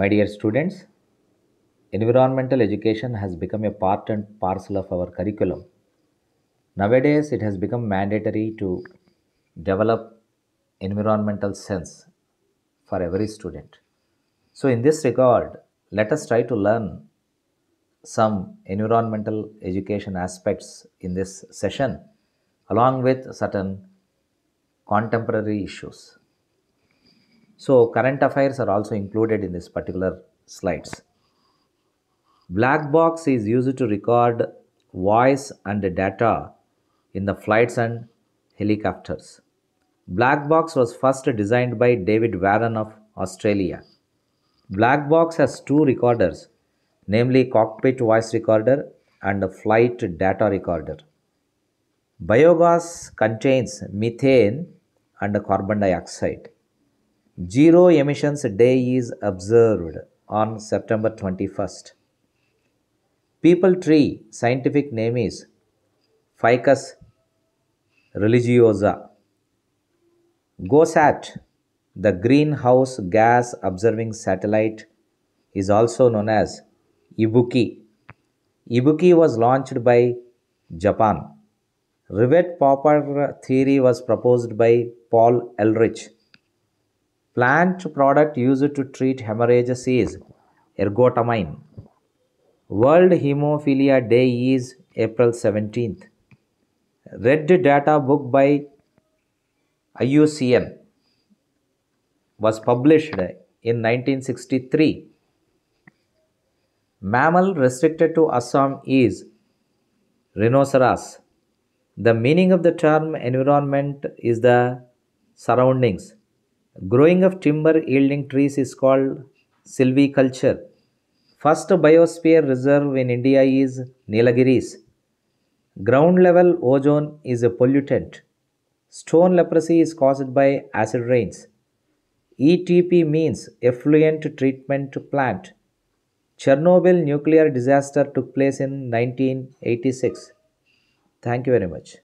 My dear students, environmental education has become a part and parcel of our curriculum. Nowadays, it has become mandatory to develop environmental sense for every student. So, in this regard, let us try to learn some environmental education aspects in this session along with certain contemporary issues. So, current affairs are also included in this particular slides. Black box is used to record voice and data in the flights and helicopters. Black box was first designed by David Warren of Australia. Black box has two recorders, namely cockpit voice recorder and flight data recorder. Biogas contains methane and carbon dioxide. Zero Emissions Day is observed on September 21st. People tree scientific name is Ficus religiosa. GOSAT, the greenhouse gas observing satellite, is also known as Ibuki. Ibuki was launched by Japan. Rivet popper theory was proposed by Paul Ehrlich Plant product used to treat hemorrhages is ergotamine. World Hemophilia Day is April 17th. Red data book by IUCN was published in 1963. Mammal restricted to Assam is rhinoceros. The meaning of the term environment is the surroundings Growing of timber yielding trees is called silviculture. First biosphere reserve in India is Nilagiris. Ground level ozone is a pollutant. Stone leprosy is caused by acid rains. ETP means effluent treatment plant. Chernobyl nuclear disaster took place in 1986. Thank you very much.